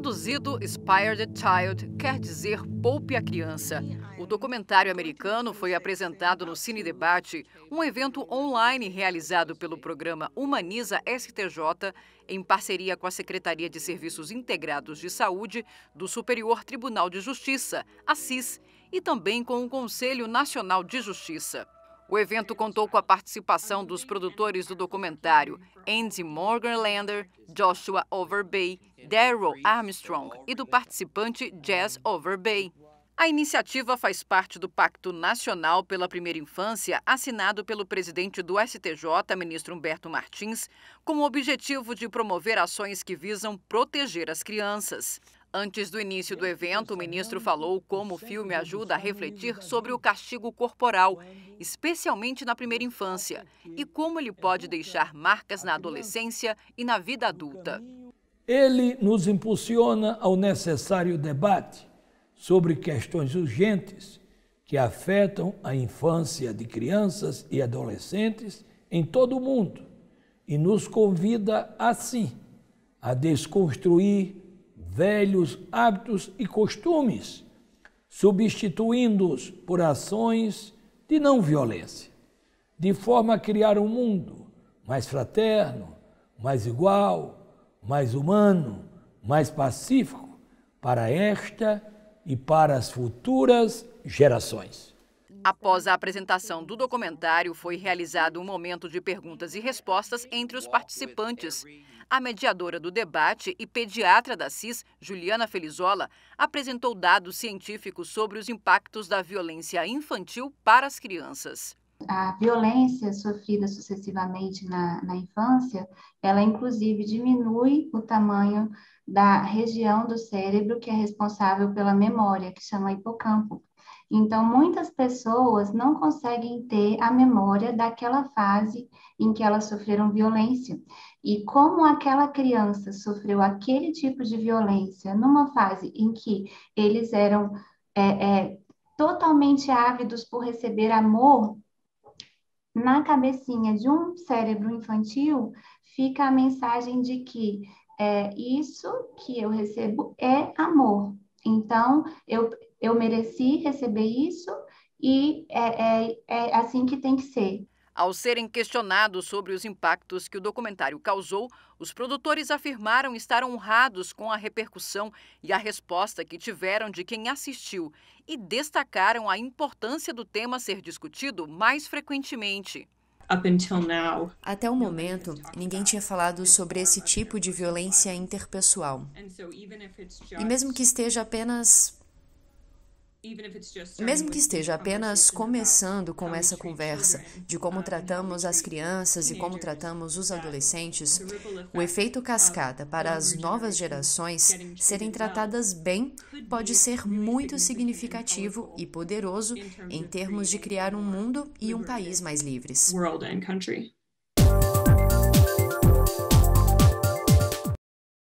Traduzido, Spire the Child quer dizer Poupe a Criança. O documentário americano foi apresentado no Cine Debate, um evento online realizado pelo programa Humaniza STJ, em parceria com a Secretaria de Serviços Integrados de Saúde do Superior Tribunal de Justiça, a CIS, e também com o Conselho Nacional de Justiça. O evento contou com a participação dos produtores do documentário Andy Morganlander, Joshua Overbay Daryl Armstrong e do participante Jazz Over Bay. A iniciativa faz parte do Pacto Nacional pela Primeira Infância, assinado pelo presidente do STJ, ministro Humberto Martins, com o objetivo de promover ações que visam proteger as crianças. Antes do início do evento, o ministro falou como o filme ajuda a refletir sobre o castigo corporal, especialmente na primeira infância, e como ele pode deixar marcas na adolescência e na vida adulta. Ele nos impulsiona ao necessário debate sobre questões urgentes que afetam a infância de crianças e adolescentes em todo o mundo e nos convida, assim, a desconstruir velhos hábitos e costumes, substituindo-os por ações de não violência, de forma a criar um mundo mais fraterno, mais igual, mais humano, mais pacífico para esta e para as futuras gerações. Após a apresentação do documentário, foi realizado um momento de perguntas e respostas entre os participantes. A mediadora do debate e pediatra da CIS, Juliana Felizola, apresentou dados científicos sobre os impactos da violência infantil para as crianças. A violência sofrida sucessivamente na, na infância, ela inclusive diminui o tamanho da região do cérebro que é responsável pela memória, que chama hipocampo. Então, muitas pessoas não conseguem ter a memória daquela fase em que elas sofreram violência. E como aquela criança sofreu aquele tipo de violência numa fase em que eles eram é, é, totalmente ávidos por receber amor, na cabecinha de um cérebro infantil fica a mensagem de que é, isso que eu recebo é amor. Então, eu, eu mereci receber isso e é, é, é assim que tem que ser. Ao serem questionados sobre os impactos que o documentário causou, os produtores afirmaram estar honrados com a repercussão e a resposta que tiveram de quem assistiu e destacaram a importância do tema ser discutido mais frequentemente. Até o momento, ninguém tinha falado sobre esse tipo de violência interpessoal. E mesmo que esteja apenas mesmo que esteja apenas começando com essa conversa de como tratamos as crianças e como tratamos os uh, adolescentes, o efeito cascata para as novas gerações serem tratadas bem pode ser muito significativo e poderoso em termos de criar um mundo e um país mais livres.